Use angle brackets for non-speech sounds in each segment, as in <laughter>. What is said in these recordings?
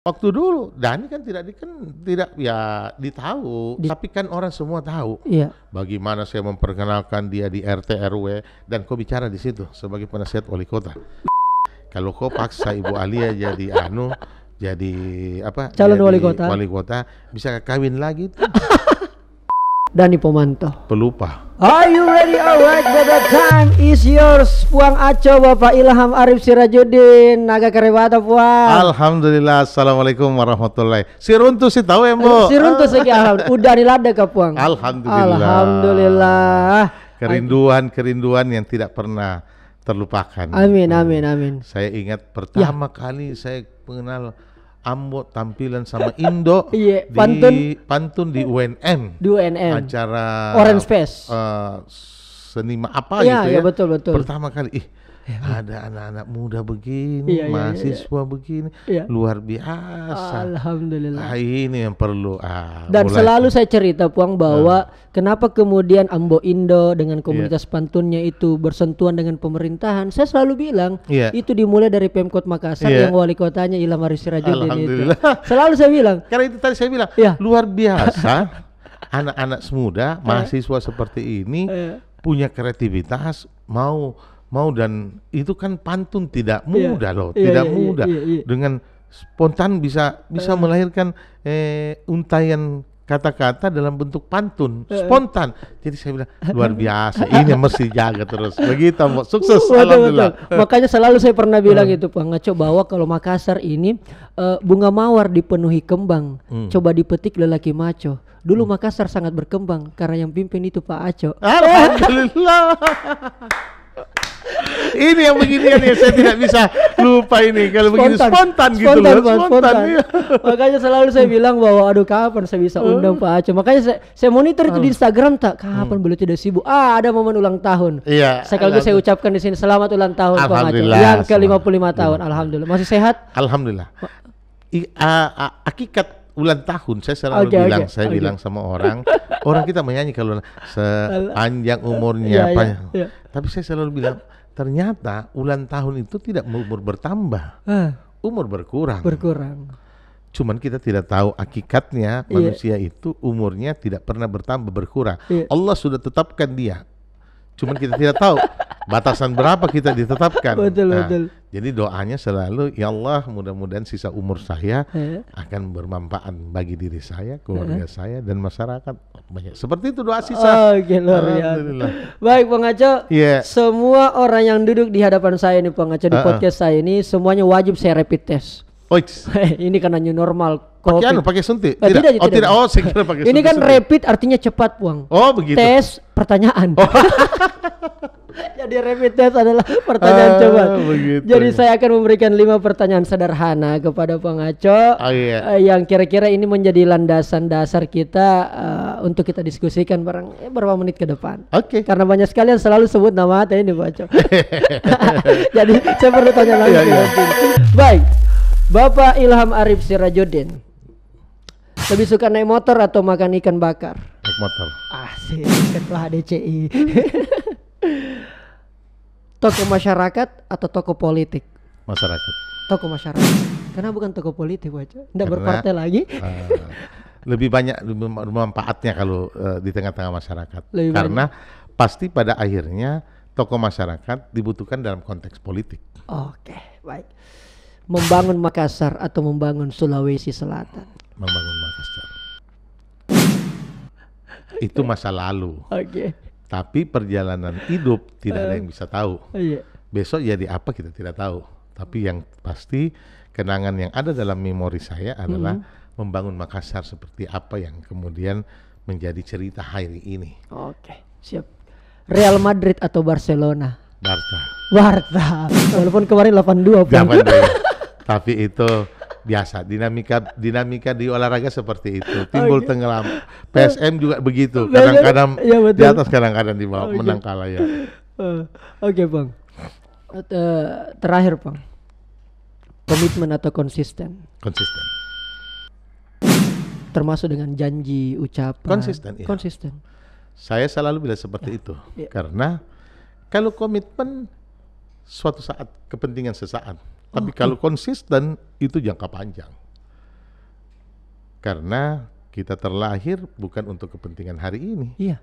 Waktu dulu Dani kan tidak diken tidak ya ditahu, Di tapi kan orang semua tahu. Iya. Bagaimana saya memperkenalkan dia di RT RW dan kau bicara di situ sebagai penasihat wali kota. Kalau kau paksa Ibu Alia ya jadi anu jadi apa? Calon wali kota. Wali kota bisa kawin lagi tuh. <laughs> Dani Pomanto. Pelupa. Are you ready? Alright, the time is yours. Puang Aco, Bapak Ilham Arif Sirajuddin, Naga Karewata Puang. Alhamdulillah, Assalamualaikum warahmatullahi. Si runtu si tahu ya, Bu. Si runtu alhamdulillah. Ya. <laughs> Udah dilada ke Puang. Alhamdulillah. Alhamdulillah. Kerinduan-kerinduan yang tidak pernah terlupakan. Amin, amin, amin. Saya ingat pertama ya. kali saya mengenal Ambo tampilan sama Indo <laughs> iya, di pantun, pantun di UNM. Di UNM. Acara Orange Fest Uh, seni apa iya, gitu iya, ya, gitu ya. Iya, betul betul. Pertama kali ih ya, ada anak-anak muda begini, ya, mahasiswa ya, ya. begini, ya. luar biasa. Alhamdulillah. Ah, ini yang perlu. Ah, Dan mulai. selalu saya cerita Puang bahwa hmm. kenapa kemudian Ambo Indo dengan iya. komunitas yeah. pantunnya itu bersentuhan dengan pemerintahan, saya selalu bilang yeah. itu dimulai dari Pemkot Makassar yeah. yang wali kotanya Ilham Haris Sirajuddin itu. <laughs> Selalu saya bilang. Karena itu tadi saya bilang, ya. luar <laughs> biasa. Anak-anak semuda, mahasiswa seperti ini punya kreativitas, mau mau dan itu kan pantun tidak iya. mudah yeah. loh, yeah, tidak yeah, iya, mudah. Yeah, yeah, yeah. Dengan spontan bisa bisa uh. melahirkan eh, untayan kata-kata dalam bentuk pantun eh. spontan. Jadi saya bilang luar biasa. ini mesti jaga terus. Begitu, mau Sukses betul, Betul. Makanya selalu saya pernah bilang hmm. itu Pak Ngaco bahwa kalau Makassar ini uh, bunga mawar dipenuhi kembang, hmm. coba dipetik lelaki maco. Dulu hmm. Makassar sangat berkembang karena yang pimpin itu Pak Aco. Alhamdulillah ini yang beginian ya saya tidak bisa lupa ini kalau spontan. begini spontan, gitu spontan, loh spontan, spontan. Iya. makanya selalu saya bilang bahwa aduh kapan saya bisa undang uh. Pak Aceh makanya saya, saya monitor uh. itu di hmm. Instagram tak kapan hmm. beliau tidak sibuk ah ada momen ulang tahun iya Saya kalau saya ucapkan di sini selamat ulang tahun Pak Aceh yang ke 55 hmm. tahun alhamdulillah masih sehat alhamdulillah akikat ulang tahun saya selalu okay, bilang okay, saya okay. bilang sama orang orang kita menyanyi kalau <laughs> sepanjang umurnya yeah, iya, panjang. Yeah, tapi saya selalu bilang Ternyata ulang tahun itu tidak umur bertambah, uh, umur berkurang. Berkurang. Cuman kita tidak tahu akikatnya iya. manusia yeah. itu umurnya tidak pernah bertambah berkurang. Yeah. Allah sudah tetapkan dia Cuman kita tidak tahu batasan berapa kita ditetapkan. Betul, nah, betul. Jadi doanya selalu ya Allah mudah-mudahan sisa umur saya akan bermanfaat bagi diri saya, keluarga saya dan masyarakat banyak. Seperti itu doa sisa. Oh, okay, luar Baik, Bang Aco. Yeah. Semua orang yang duduk di hadapan saya ini Bang Aco di uh -uh. podcast saya ini semuanya wajib saya rapid test. Oh, <laughs> ini karena new normal Pakai anu, pakai suntik? Tidak. tidak, oh, tidak. Oh, saya kira pakai suntik. Ini kan suntik. rapid artinya cepat, Buang. Oh, begitu. Tes pertanyaan. Oh. <laughs> Jadi rapid test adalah pertanyaan uh, ah, coba. Begitu. Jadi saya akan memberikan lima pertanyaan sederhana kepada pengacau oh, iya. uh, yang kira-kira ini menjadi landasan dasar kita uh, untuk kita diskusikan bareng eh, beberapa menit ke depan. Oke. Okay. Karena banyak sekali yang selalu sebut nama tadi Bang Aco. <laughs> <laughs> Jadi saya perlu tanya lagi. Iya, iya, Baik, Bapak Ilham Arif Sirajuddin lebih suka naik motor atau makan ikan bakar? Naik motor. Asik, ah, setelah DCI. <laughs> toko masyarakat atau toko politik? Masyarakat. Toko masyarakat. Karena bukan toko politik aja. Tidak berpartai lagi. Uh, lebih banyak lebih manfaatnya kalau uh, di tengah-tengah masyarakat. Lebih Karena banyak. pasti pada akhirnya toko masyarakat dibutuhkan dalam konteks politik. Oke, okay, baik. Membangun Makassar atau membangun Sulawesi Selatan? membangun Makassar. Itu masa lalu. Oke. Okay. Tapi perjalanan hidup tidak ada yang bisa tahu. Oh, iya. Besok jadi apa kita tidak tahu. Tapi yang pasti kenangan yang ada dalam memori saya adalah hmm. membangun Makassar seperti apa yang kemudian menjadi cerita hari ini. Oke, okay. siap. Real Madrid atau Barcelona? Barca. Barca. Walaupun kemarin 82 pun. <laughs> Tapi itu biasa dinamika dinamika di olahraga seperti itu <laughs> timbul okay. tenggelam PSM juga begitu <laughs> kadang-kadang ya, di atas kadang-kadang di bawah okay. menang kalah ya uh, oke okay, bang uh, terakhir bang komitmen atau konsisten konsisten termasuk dengan janji ucapan konsisten iya. konsisten saya selalu bilang seperti ya. itu iya. karena kalau komitmen suatu saat kepentingan sesaat tapi okay. kalau konsisten itu jangka panjang. Karena kita terlahir bukan untuk kepentingan hari ini. Iya.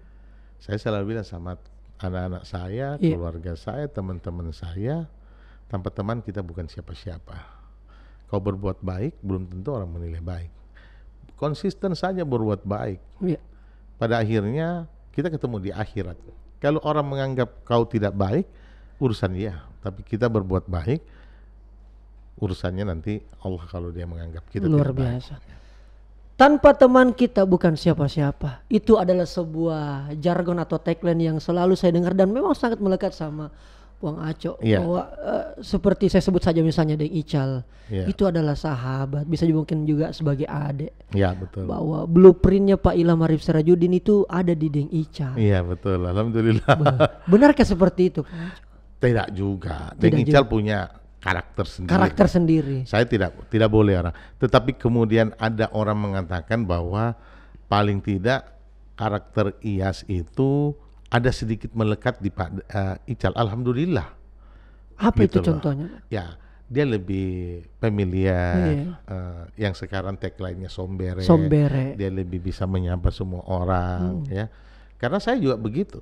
Saya selalu bilang sama anak-anak saya, iya. keluarga saya, teman-teman saya, tanpa teman kita bukan siapa-siapa. Kau berbuat baik belum tentu orang menilai baik. Konsisten saja berbuat baik. Iya. Pada akhirnya kita ketemu di akhirat. Kalau orang menganggap kau tidak baik, urusan dia. Tapi kita berbuat baik, urusannya nanti Allah kalau dia menganggap kita luar biasa. Tanpa teman kita bukan siapa-siapa. Itu adalah sebuah jargon atau tagline yang selalu saya dengar dan memang sangat melekat sama Wang Aco yeah. bahwa uh, seperti saya sebut saja misalnya Deng Ical yeah. itu adalah sahabat bisa juga mungkin juga sebagai adik yeah, betul. bahwa blueprintnya Pak Ilham Arif Serajudin itu ada di Deng Ical iya yeah, betul alhamdulillah benarkah seperti itu Pak tidak juga Deng Ical juga. punya karakter sendiri. Karakter sendiri. Saya tidak tidak boleh orang. Tetapi kemudian ada orang mengatakan bahwa paling tidak karakter Ias itu ada sedikit melekat di Pak uh, eh, Ical. Alhamdulillah. Apa gitu itu loh. contohnya? Ya, dia lebih familiar. Iya. Uh, yang sekarang tagline-nya sombere. Sombere. Dia lebih bisa menyapa semua orang, hmm. ya. Karena saya juga begitu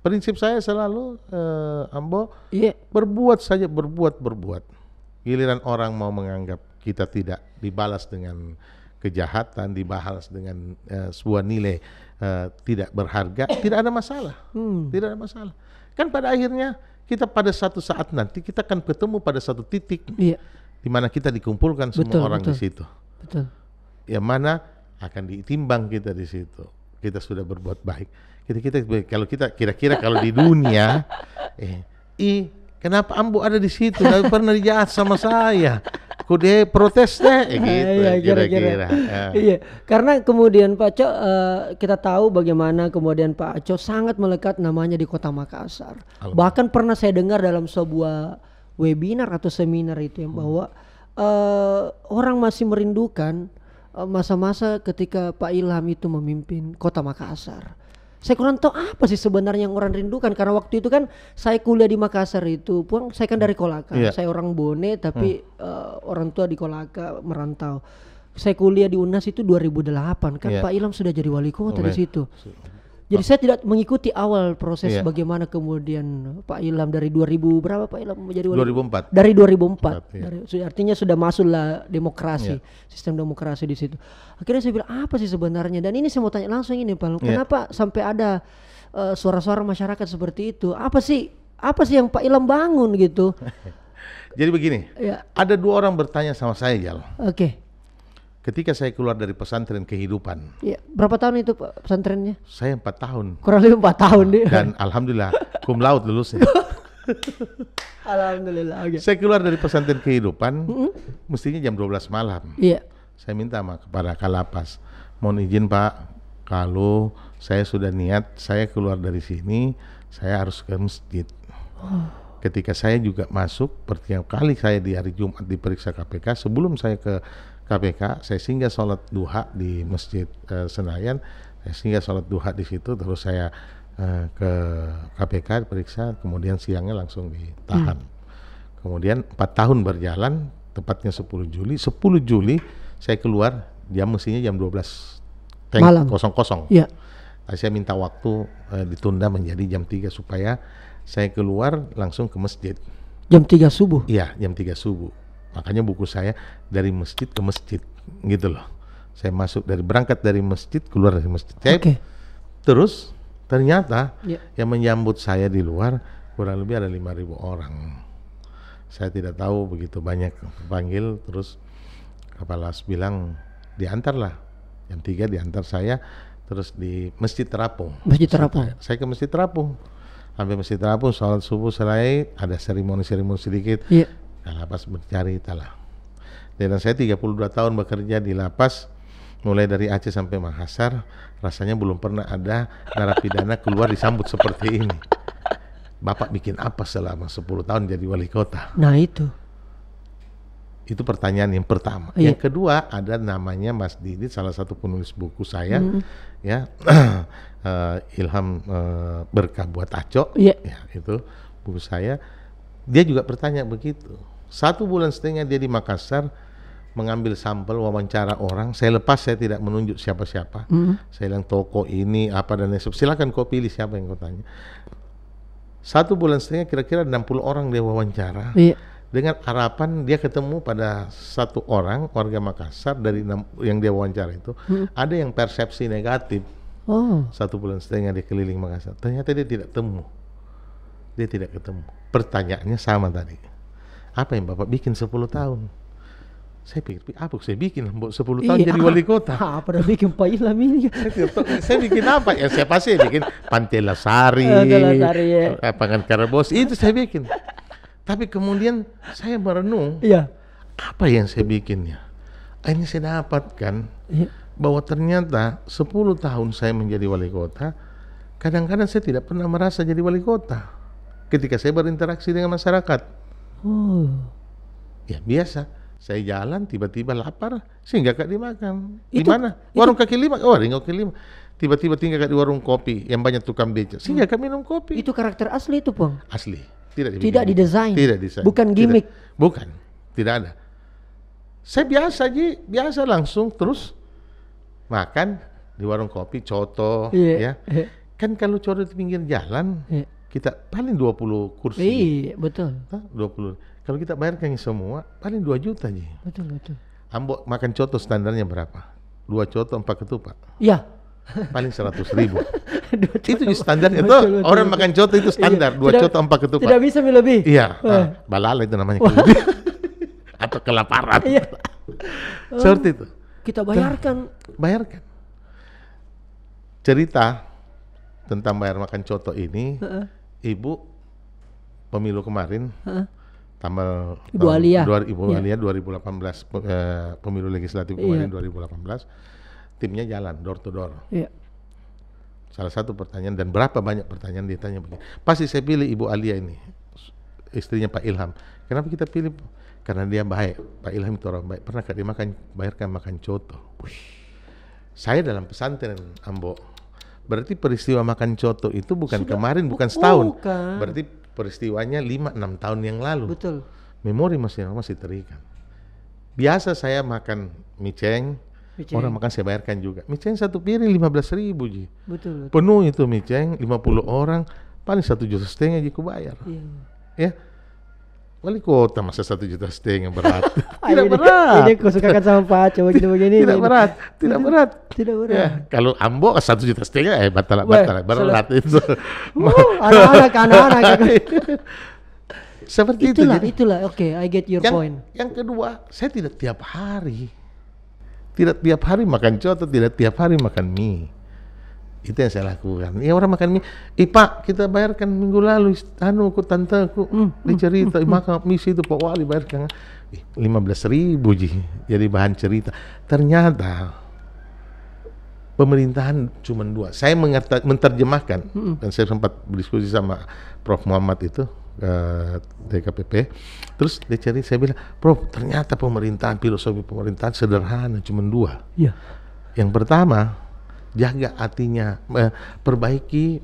prinsip saya selalu uh, Ambo yeah. berbuat saja berbuat berbuat giliran orang mau menganggap kita tidak dibalas dengan kejahatan dibalas dengan uh, sebuah nilai uh, tidak berharga tidak ada masalah hmm. tidak ada masalah kan pada akhirnya kita pada satu saat nanti kita akan ketemu pada satu titik yeah. di mana kita dikumpulkan betul, semua orang betul. di situ betul. yang mana akan ditimbang kita di situ kita sudah berbuat baik kita kita kalau kita kira-kira kalau di dunia <laughs> eh i kenapa ambo ada di situ tapi pernah dijahat sama saya kode protes deh eh, iya, gitu iya, kira-kira eh. iya karena kemudian Pak Co uh, eh, kita tahu bagaimana kemudian Pak Co sangat melekat namanya di kota Makassar Halo. bahkan pernah saya dengar dalam sebuah webinar atau seminar itu yang hmm. bahwa uh, orang masih merindukan masa-masa ketika Pak Ilham itu memimpin kota Makassar saya kurang tahu apa sih sebenarnya yang orang rindukan karena waktu itu kan saya kuliah di Makassar itu pun saya kan dari Kolaka yeah. saya orang Bone tapi hmm. uh, orang tua di Kolaka merantau saya kuliah di UNAS itu 2008 kan yeah. Pak Ilham sudah jadi wali kota okay. di situ jadi saya tidak mengikuti awal proses iya. bagaimana kemudian eh, Pak Ilham dari 2000 berapa Pak Ilham menjadi 2004. Dari 2004. 2004 iya. dari, artinya sudah masuklah demokrasi, iya. sistem demokrasi di situ. Akhirnya saya bilang apa sih sebenarnya? Dan ini saya mau tanya langsung ini Pak, iya. kenapa iya. sampai ada eh, suara-suara uh, masyarakat seperti itu? Apa sih apa sih yang Pak Ilham bangun gitu? <laughs> Jadi begini, ya. ada dua orang bertanya sama saya Jal. Oke. Okay ketika saya keluar dari pesantren kehidupan. Ya, berapa tahun itu pesantrennya? Saya empat tahun. Kurang lebih empat tahun deh. Dan alhamdulillah kum laut lulusnya. <laughs> alhamdulillah. Okay. Saya keluar dari pesantren kehidupan, mm -hmm. mestinya jam 12 malam. Iya. Saya minta sama kepada Kalapas, mohon izin Pak, kalau saya sudah niat saya keluar dari sini, saya harus ke masjid. Oh. Ketika saya juga masuk, pertama kali saya di hari Jumat diperiksa KPK, sebelum saya ke KPK, saya singgah sholat duha di Masjid uh, Senayan, saya singgah sholat duha di situ, terus saya uh, ke KPK periksa, kemudian siangnya langsung ditahan. Hmm. Kemudian empat tahun berjalan, tepatnya 10 Juli, 10 Juli saya keluar, jam mestinya jam 12 tank malam kosong kosong. Ya. Nah, saya minta waktu e, ditunda menjadi jam 3 supaya saya keluar langsung ke masjid. Jam 3 subuh? Iya, jam 3 subuh. Makanya buku saya dari masjid ke masjid gitu loh. Saya masuk dari berangkat dari masjid keluar dari masjid. Oke. okay. Terus ternyata yeah. yang menyambut saya di luar kurang lebih ada 5.000 orang. Saya tidak tahu begitu banyak panggil terus kepala bilang diantarlah yang tiga diantar saya terus di Masjid Terapung. Masjid Terapung. Saya, saya ke Masjid Terapung. Sampai Masjid Terapung salat subuh selesai ada seremoni-seremoni sedikit. Yeah. Nah, lapas mencari italah. Dan saya 32 tahun bekerja di lapas mulai dari Aceh sampai Makassar rasanya belum pernah ada narapidana keluar disambut seperti ini. Bapak bikin apa selama 10 tahun jadi wali kota? Nah itu. Itu pertanyaan yang pertama. Iya. Yang kedua ada namanya Mas Didi, salah satu penulis buku saya, mm. ya <clears throat> eh, Ilham eh, Berkah buat Aco, yeah. ya itu buku saya dia juga bertanya begitu. Satu bulan setengah dia di Makassar mengambil sampel wawancara orang. Saya lepas, saya tidak menunjuk siapa-siapa. Mm. Saya bilang toko ini apa dan lain sebagainya. Silakan kau pilih siapa yang kau tanya. Satu bulan setengah kira-kira 60 orang dia wawancara. Yeah. Dengan harapan dia ketemu pada satu orang warga Makassar dari yang dia wawancara itu, hmm. ada yang persepsi negatif. Oh. Satu bulan setengah dia keliling Makassar. Ternyata dia tidak temu dia tidak ketemu pertanyaannya sama tadi apa yang bapak bikin 10 tahun saya pikir apa saya bikin buat 10 tahun iya, jadi wali kota <laughs> apa yang bikin Pak Ilham ini <laughs> saya bikin apa ya saya pasti bikin Pantai Lasari, Pangan Karabos itu saya bikin tapi kemudian saya merenung iya. apa yang saya bikinnya ini saya dapatkan iya. bahwa ternyata 10 tahun saya menjadi wali kota kadang-kadang saya tidak pernah merasa jadi wali kota ketika saya berinteraksi dengan masyarakat. Oh. Ya biasa. Saya jalan tiba-tiba lapar, sehingga gak dimakan. Di mana? Warung itu. kaki lima. Oh, warung kaki lima. Tiba-tiba tinggal di warung kopi yang banyak tukang beca. Sehingga hmm. minum kopi. Itu karakter asli itu, Bang? Asli. Tidak Tidak didesain. Tidak didesain. Bukan gimmick. Tidak. Bukan. Tidak ada. Saya biasa aja, biasa langsung terus makan di warung kopi coto yeah. ya. Yeah. Kan kalau coto di pinggir jalan, yeah kita paling 20 kursi. Iya, betul. Hah? 20. Kalau kita bayarkan semua, paling 2 juta aja. Betul, betul. Ambo makan coto standarnya berapa? Dua coto, empat ketupat. Iya. Paling seratus ribu. <laughs> dua coto, itu standar itu orang betul, makan coto itu iya. standar. Iya. Dua coto, empat ketupat. Tidak bisa lebih. Iya. Uh. Ah, balala itu namanya. <laughs> Atau kelaparan. Iya. <laughs> Seperti itu. Kita bayarkan. Bayarkan. Cerita tentang bayar makan coto ini. Uh -uh Ibu pemilu kemarin huh? tanggal Ibu Alia. Dua, Ibu yeah. Alia 2018 pemilu legislatif iya. kemarin yeah. 2018 timnya jalan door to door. Yeah. Salah satu pertanyaan dan berapa banyak pertanyaan ditanya begini. Pasti saya pilih Ibu Alia ini istrinya Pak Ilham. Kenapa kita pilih? Karena dia baik. Pak Ilham itu orang baik. Pernah dia makan bayarkan makan coto? Saya dalam pesantren Ambo Berarti peristiwa makan coto itu bukan Sudah, kemarin, bukan setahun. Berarti peristiwanya 5-6 tahun yang lalu. Betul. Memori masih masih terikat. Biasa saya makan mie ceng orang makan saya bayarkan juga. mie ceng satu piring 15 ribu Ji. Betul, betul. Penuh itu ceng, 50 orang, paling satu juta setengah Ji ku bayar. Iya. Ya Wali kota masa satu juta setengah yang berat. <laughs> tidak ini, berat. Ini aku sukakan sama Pak coba begini. tidak berat, tidak berat. Tidak berat. Ya, kalau Ambo satu juta setengah eh batal batal berat itu. Oh, <laughs> anak-anak anak-anak. <laughs> Iya. Seperti itulah, itu. Jadi, itulah, oke, okay, I get your yang, point. Yang kedua, saya tidak tiap hari, tidak tiap hari makan coto, tidak tiap hari makan mie itu yang saya lakukan ya orang makan mie eh pak kita bayarkan minggu lalu anu aku tante aku, mm, dia cerita hmm, makan mie itu pak wali bayarkan eh, lima 15 ribu ji jadi bahan cerita ternyata pemerintahan cuma dua saya mengata, menterjemahkan hmm. dan saya sempat berdiskusi sama Prof Muhammad itu eh, DKPP terus dia cari saya bilang Prof ternyata pemerintahan filosofi pemerintahan sederhana cuma dua Yeah. yang pertama jaga hatinya, eh, perbaiki,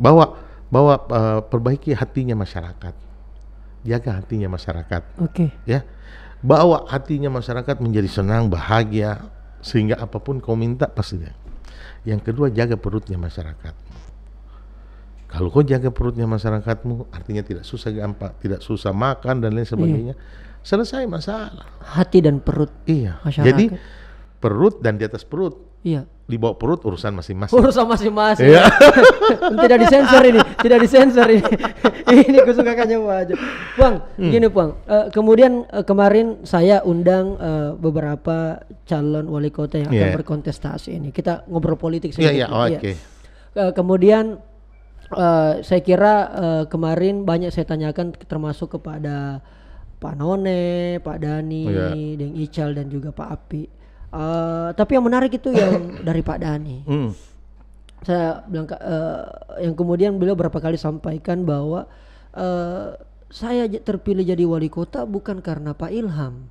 bawa bawa eh, perbaiki hatinya masyarakat, jaga hatinya masyarakat. Oke. Okay. Ya, bawa hatinya masyarakat menjadi senang, bahagia, sehingga apapun kau minta pasti Yang kedua jaga perutnya masyarakat. Kalau kau jaga perutnya masyarakatmu, artinya tidak susah gampang, tidak susah makan dan lain iya. sebagainya, iya. selesai masalah. Hati dan perut. Iya. Masyarakat. Jadi perut dan di atas perut Iya. Di bawah perut urusan masing-masing. Urusan masing-masing. Iya. <laughs> tidak disensor ini, <laughs> tidak disensor ini. <laughs> ini gue suka kanya aja. Bang, hmm. gini Bang. Uh, kemudian uh, kemarin saya undang uh, beberapa calon wali kota yang yeah. akan iya. berkontestasi ini. Kita ngobrol politik Iya, iya, oh, iya, oke. Kemudian uh, saya kira uh, kemarin banyak saya tanyakan termasuk kepada Pak None, Pak Dani, oh, yeah. Deng Ical dan juga Pak Api Uh, tapi yang menarik itu yang <coughs> dari Pak Dani. Mm. Saya bilang uh, yang kemudian beliau berapa kali sampaikan bahwa uh, saya terpilih jadi wali kota bukan karena Pak Ilham.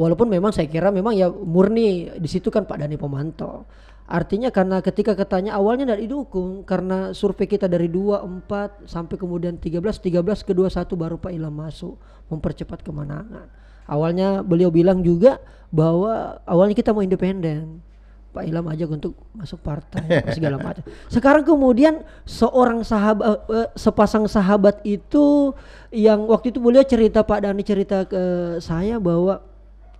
Walaupun memang saya kira memang ya murni di situ kan Pak Dani Pomanto. Artinya karena ketika katanya awalnya dari dukung karena survei kita dari dua empat sampai kemudian tiga belas tiga belas ke satu baru Pak Ilham masuk mempercepat kemenangan. Awalnya beliau bilang juga bahwa awalnya kita mau independen. Pak Ilham aja untuk masuk partai segala <laughs> macam. Sekarang kemudian seorang sahabat eh, eh, sepasang sahabat itu yang waktu itu beliau cerita Pak Dani cerita ke saya bahwa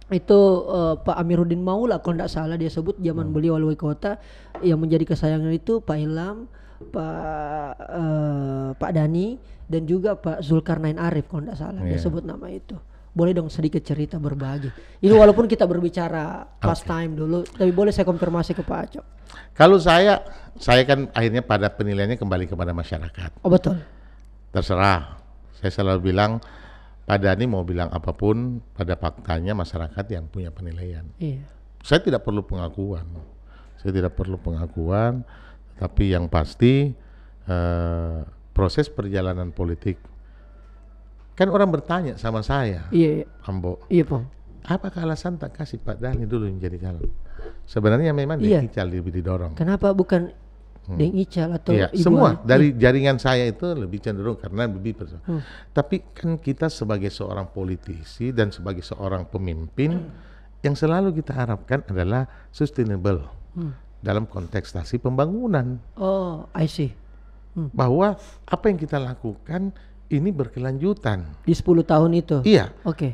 itu uh, Pak Amiruddin Maula kalau tidak salah dia sebut zaman hmm. beliau wali kota yang menjadi kesayangan itu Pak Ilham, Pak uh, Pak Dani dan juga Pak Zulkarnain Arif kalau tidak salah yeah. dia iya. sebut nama itu boleh dong sedikit cerita berbagi. Ini walaupun kita berbicara past okay. time dulu, tapi boleh saya konfirmasi ke Pak Acok. Kalau saya, saya kan akhirnya pada penilaiannya kembali kepada masyarakat. Oh betul. Terserah. Saya selalu bilang Pak Dhani mau bilang apapun pada faktanya masyarakat yang punya penilaian. Iya. Saya tidak perlu pengakuan. Saya tidak perlu pengakuan, tapi yang pasti eh, proses perjalanan politik Kan orang bertanya sama saya, iya, iya. Ambo. Iya, Pak. Apa alasan tak kasih Pak Dhani dulu menjadi calon? Sebenarnya memang iya. Deng Ical lebih didorong. Kenapa bukan hmm. Deng Ical atau iya, Ibu Semua dari iya. jaringan saya itu lebih cenderung karena lebih Hmm. Tapi kan kita sebagai seorang politisi dan sebagai seorang pemimpin hmm. yang selalu kita harapkan adalah sustainable. Hmm. Dalam kontestasi pembangunan. Oh, I see. Hmm. Bahwa apa yang kita lakukan ini berkelanjutan. Di 10 tahun itu? Iya. Oke. Okay.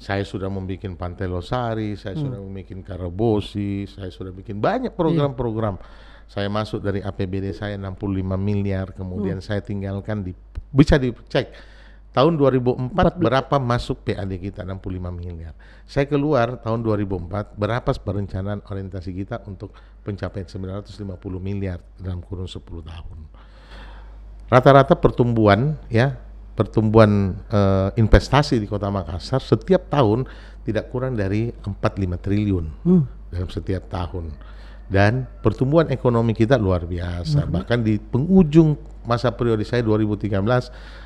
Saya sudah membuat Pantai Losari, saya hmm. sudah membuat Karabosi, saya sudah bikin banyak program-program. Iya. Saya masuk dari APBD saya 65 miliar, kemudian hmm. saya tinggalkan di bisa dicek tahun 2004 40. berapa masuk PAD kita 65 miliar. Saya keluar tahun 2004 berapa perencanaan orientasi kita untuk pencapaian 950 miliar dalam kurun 10 tahun. Rata-rata pertumbuhan ya pertumbuhan uh, investasi di Kota Makassar setiap tahun tidak kurang dari 4-5 triliun hmm. dalam setiap tahun dan pertumbuhan ekonomi kita luar biasa hmm. bahkan di penghujung masa periode saya 2013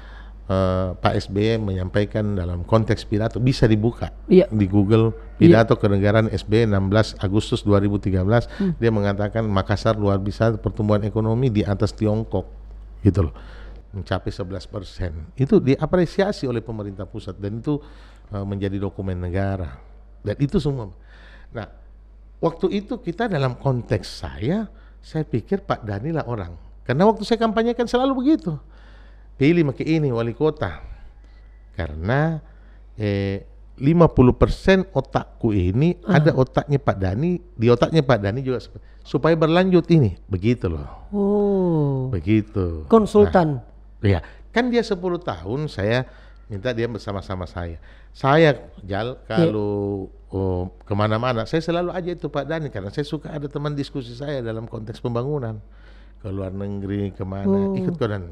Uh, eh, Pak SBY menyampaikan dalam konteks pidato bisa dibuka yeah. di Google iya. pidato yeah. kenegaraan SBY 16 Agustus 2013 hmm. dia mengatakan Makassar luar biasa pertumbuhan ekonomi di atas Tiongkok gitu loh mencapai 11 persen itu diapresiasi oleh pemerintah pusat dan itu uh, menjadi dokumen negara dan itu semua nah waktu itu kita dalam konteks saya saya pikir Pak Dani lah orang karena waktu saya kampanye kan selalu begitu pilih maki ini wali kota karena eh, 50% otakku ini uh. ada otaknya Pak Dani, di otaknya Pak Dani juga supaya berlanjut ini. Begitu loh. Oh. Begitu. Konsultan. Nah, Iya, kan dia 10 tahun saya minta dia bersama-sama saya. Saya jal iya. kalau ya. oh, kemana-mana, saya selalu aja itu Pak Dani karena saya suka ada teman diskusi saya dalam konteks pembangunan ke luar negeri kemana oh. ikut kau dan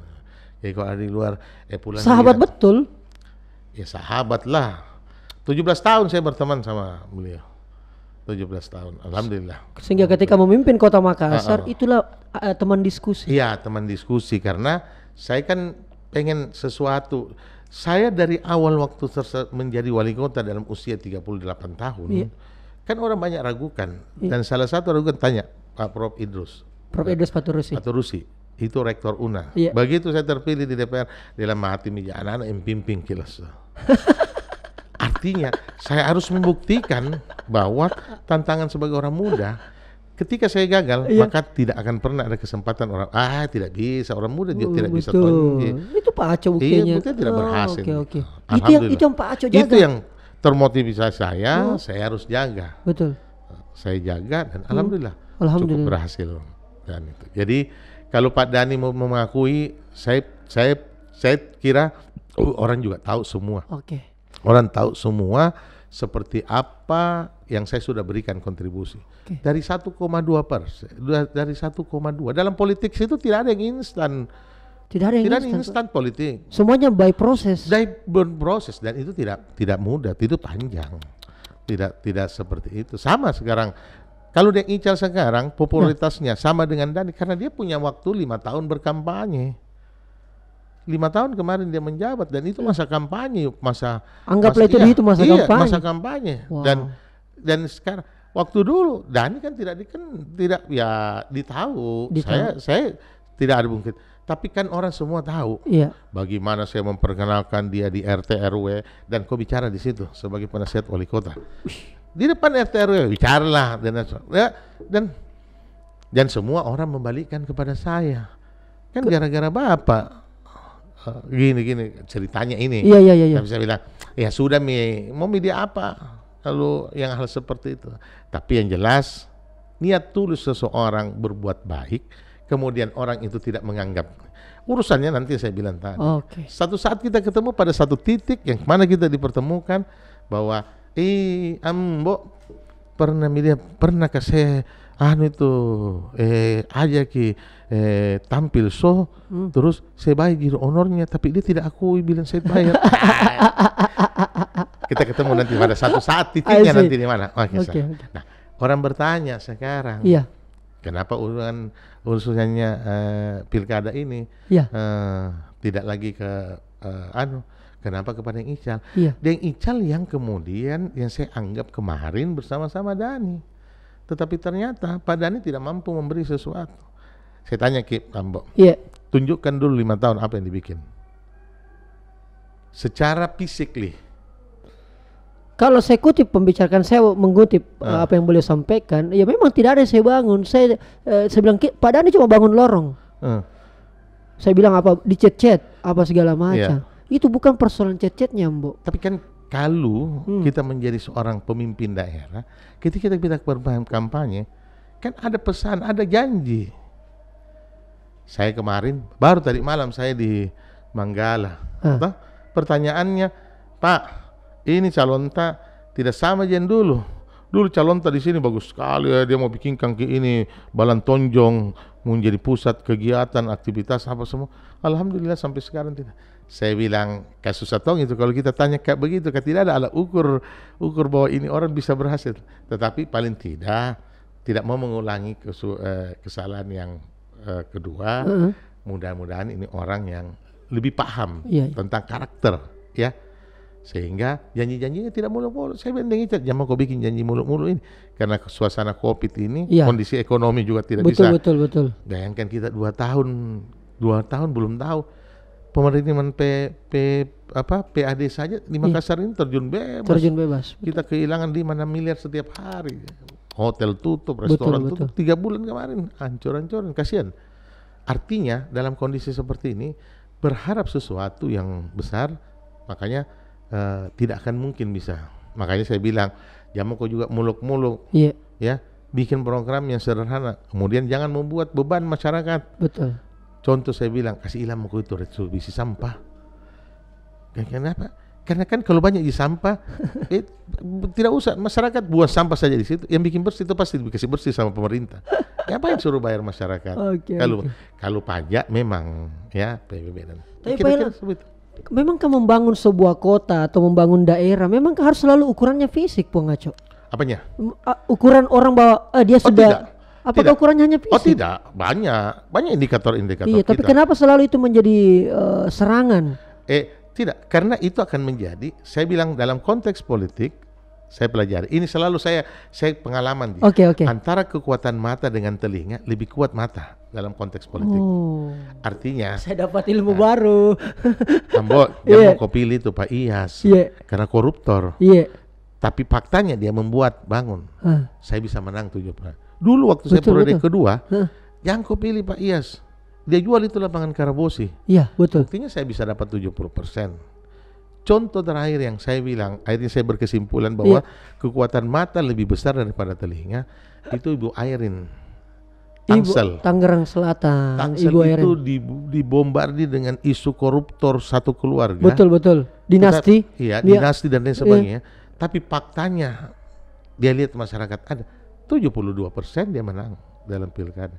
ya kau ada di luar eh pulang sahabat dia. betul ya sahabat lah tujuh belas tahun saya berteman sama beliau tujuh belas tahun alhamdulillah sehingga ketika memimpin kota Makassar uh, uh. itulah uh, teman diskusi iya teman diskusi karena saya kan pengen sesuatu. Saya dari awal waktu menjadi wali kota dalam usia 38 tahun, iya. kan orang banyak ragukan. Iya. Dan salah satu ragukan tanya Pak Prof. Idrus. Prof. Idrus Paturusi. Paturusi itu rektor UNA. Iya. Begitu saya terpilih di DPR dalam hati meja ya, anak-anak yang pimpin kilas. <laughs> Artinya saya harus membuktikan bahwa tantangan sebagai orang muda ketika saya gagal iya. maka tidak akan pernah ada kesempatan orang ah tidak bisa orang muda juga tidak betul. bisa tolong iya. itu Pak Aco iya tidak oh, berhasil okay, okay. itu yang itu yang Pak Aco jaga itu yang termotivasi saya oh. saya harus jaga betul saya jaga dan hmm. alhamdulillah, alhamdulillah cukup berhasil dan itu jadi kalau Pak Dani mau mengakui saya saya saya kira oh, orang juga tahu semua oke okay. orang tahu semua seperti apa yang saya sudah berikan kontribusi. Okay. Dari 1,2 persen, dari 1,2. Dalam politik itu tidak ada yang instan. Tidak ada yang tidak instan, instan politik. Semuanya by process By process dan itu tidak tidak mudah, itu panjang. Tidak tidak seperti itu. Sama sekarang kalau dia Ical sekarang popularitasnya sama dengan Dani karena dia punya waktu lima tahun berkampanye. Lima tahun kemarin dia menjabat dan itu iya. masa kampanye, masa anggaplah itu iya, itu masa iya, kampanye. Masa kampanye wow. dan dan sekarang waktu dulu Dani kan tidak diken tidak ya ditahu. ditahu. Saya saya tidak ada mungkin. Tapi kan orang semua tahu iya. bagaimana saya memperkenalkan dia di RT RW dan kau bicara di situ sebagai penasihat wali kota. Di depan RT RW bicaralah dan ya, dan dan semua orang membalikkan kepada saya. Kan gara-gara Bapak gini-gini eh, ceritanya ini. Iya, iya iya iya. saya bisa bilang, "Ya sudah Mi, mau media apa?" Lalu yang hal seperti itu. Tapi yang jelas niat tulus seseorang berbuat baik, kemudian orang itu tidak menganggap urusannya nanti saya bilang tadi. Okay. Satu saat kita ketemu pada satu titik yang mana kita dipertemukan bahwa eh ambo pernah milih pernah ke saya anu itu eh aja ki eh, tampil so hmm. terus saya bayar honornya tapi dia tidak aku bilang saya bayar <laughs> Kita ketemu nanti pada satu saat titiknya nanti di mana. Oke. Okay, okay, Nah, orang bertanya sekarang. Iya. Kenapa urusan urusannya uh, pilkada ini iya. uh, tidak lagi ke uh, anu Kenapa kepada yang Ical? Iya. Yang Ical yang kemudian yang saya anggap kemarin bersama-sama Dani. Tetapi ternyata Pak Dani tidak mampu memberi sesuatu. Saya tanya Kip Tambo. Iya. Tunjukkan dulu lima tahun apa yang dibikin. Secara fisik, kalau saya kutip pembicaraan saya mengutip ah. Eh, apa yang boleh sampaikan, ya memang tidak ada yang saya bangun. Saya eh, saya bilang padahal cuma bangun lorong. ah. Saya bilang apa dicet-cet apa segala iya. macam. Yeah. Itu bukan persoalan cet-cetnya, Mbok. Tapi kan kalau hmm. kita menjadi seorang pemimpin daerah, ketika kita kita berbahan kampanye, kan ada pesan, ada janji. Saya kemarin baru tadi malam saya di Manggala, ah. Pertanyaannya, Pak, ini calon tak tidak sama jen dulu. Dulu calon tak di sini bagus sekali ya, dia mau bikin kangki ini balan tonjong menjadi pusat kegiatan aktivitas apa semua. Alhamdulillah sampai sekarang tidak. Saya bilang kasus satu itu kalau kita tanya kayak begitu, kan tidak ada alat ukur ukur bahwa ini orang bisa berhasil. Tetapi paling tidak tidak mau mengulangi kesu, eh, kesalahan yang eh, kedua. Uh -huh. Mudah-mudahan ini orang yang lebih paham yeah. Iya. tentang karakter ya sehingga janji-janjinya tidak muluk-muluk. Saya bendeng itu jangan kau bikin janji muluk-muluk ini karena suasana covid ini ya. kondisi ekonomi juga tidak betul, bisa. Betul betul betul. kan kita dua tahun dua tahun belum tahu pemerintahan P, P apa PAD saja di Makassar iya. ya. ini terjun bebas. Terjun bebas. Betul. Kita kehilangan 5 6 miliar setiap hari. Hotel tutup, restoran betul, tutup. Betul. Tiga bulan kemarin hancur-hancuran, kasihan. Artinya dalam kondisi seperti ini berharap sesuatu yang besar makanya uh, tidak akan mungkin bisa. Makanya saya bilang, jamu kau juga muluk-muluk. Iya. Ya, bikin program yang sederhana. Kemudian jangan membuat beban masyarakat. Betul. Contoh saya bilang, kasih ilham ke itu retribusi sampah. Dan kenapa? Karena kan kalau banyak di sampah, eh, <laughs> tidak usah masyarakat buat sampah saja di situ. Yang bikin bersih itu pasti dikasih bersih sama pemerintah. <laughs> apa yang suruh bayar masyarakat? Kalau okay, kalau pajak memang ya PBB dan. Tapi Pak memang ke membangun sebuah kota atau membangun daerah memang harus selalu ukurannya fisik Bu Ngaco. Apanya? uh, ukuran orang bahwa uh, dia oh, sudah tidak. Apakah tidak. ukurannya hanya oh, fisik? Oh tidak, banyak, banyak indikator-indikator. Iya, tapi kenapa selalu itu menjadi uh, serangan? Eh, tidak, karena itu akan menjadi, saya bilang dalam konteks politik, saya pelajari. Ini selalu saya saya pengalaman. di okay, Okay. Antara kekuatan mata dengan telinga lebih kuat mata dalam konteks politik. Oh. Artinya saya dapat ilmu nah, baru. <laughs> Ambo <laughs> dia yeah. mau kopi itu Pak Iyas yeah. karena koruptor. Yeah. Tapi faktanya dia membuat bangun. Huh. Saya bisa menang tujuh perang. Dulu waktu betul, saya periode kedua, huh. yang kopi pilih Pak Iyas. Dia jual itu lapangan Karabosi. Iya, betul. Buktinya saya bisa dapat 70 persen contoh terakhir yang saya bilang, akhirnya saya berkesimpulan bahwa yeah. kekuatan mata lebih besar daripada telinga itu Ibu Airin. Tangsel. Ibu Tangerang Selatan. Tangsel Ibu itu dibombardi dengan isu koruptor satu keluarga. Betul betul. Dinasti. iya, dinasti dan lain iya. sebagainya. Iya. Tapi faktanya dia lihat masyarakat ada 72% dia menang dalam pilkada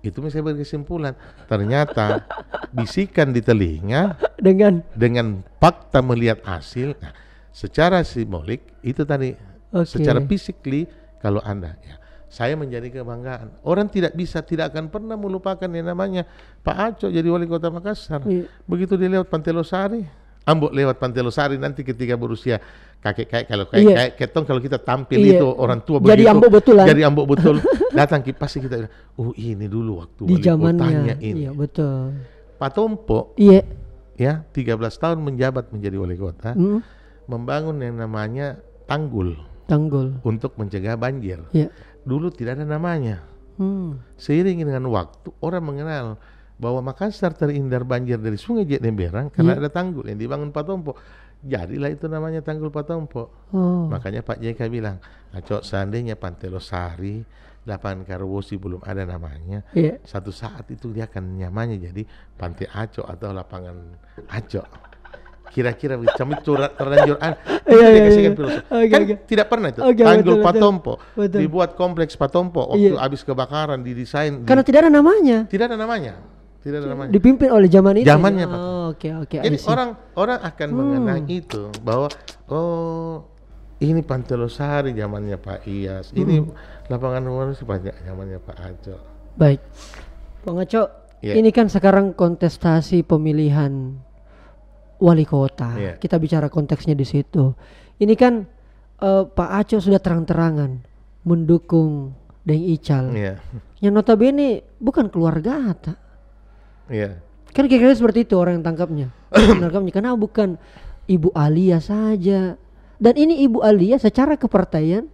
itu misalnya berkesimpulan ternyata bisikan di telinga dengan dengan fakta melihat hasil nah, secara simbolik itu tadi okay. secara physically kalau anda ya saya menjadi kebanggaan orang tidak bisa tidak akan pernah melupakan yang namanya Pak Aco jadi wali kota Makassar yeah. begitu dilihat Pantelosari ambok lewat Pantai Losari nanti ketika berusia kakek kakek kalau kakek yeah. kayak ketong kalau kita tampil yeah. itu orang tua begitu. Jadi ambok betul lah. <laughs> Jadi ambok betul. datang kita pasti kita oh ini dulu waktu di zamannya. ini. yeah, betul. Pak Tompo. Iya. Yeah. Ya, 13 tahun menjabat menjadi wali kota. Mm. Membangun yang namanya tanggul. Tanggul. Untuk mencegah banjir. Yeah. Dulu tidak ada namanya. Hmm. Seiring dengan waktu orang mengenal bahwa Makassar terhindar banjir dari Sungai Jatimberang karena iya. ada tanggul yang dibangun Patompo. Jadilah itu namanya tanggul Patompo. Oh. Makanya Pak JK bilang, acok nah, seandainya Pantai Losari, Lapangan Karwosi belum ada namanya, yeah. satu saat itu dia akan nyamannya jadi Pantai Aco atau Lapangan Aco kira-kira kami curat terlanjur an iya, iya, iya. iya. Kan tidak pernah itu okay, tanggul betul, Patompo betul. dibuat kompleks Patompo waktu yeah. habis kebakaran didesain karena di, tidak ada namanya tidak ada namanya tidak ada namanya. Dipimpin oleh zaman itu. Ya? Zamannya Pak. Oh, oke okay, oke. Okay, Jadi orang orang akan hmm. mengenang itu bahwa oh ini Pantelosari zamannya Pak ias hmm. ini lapangan si banyak zamannya Pak Aco. Baik. Pak Aco, yeah. ini kan sekarang kontestasi pemilihan wali kota. Yeah. Kita bicara konteksnya di situ. Ini kan uh, Pak Aco sudah terang-terangan mendukung Deng Ical. Yeah. Yang notabene bukan keluarga tak Iya. Kan kira-kira seperti itu orang yang tangkapnya. <coughs> menangkapnya karena bukan Ibu Alia saja. Dan ini Ibu Alia secara kepartaian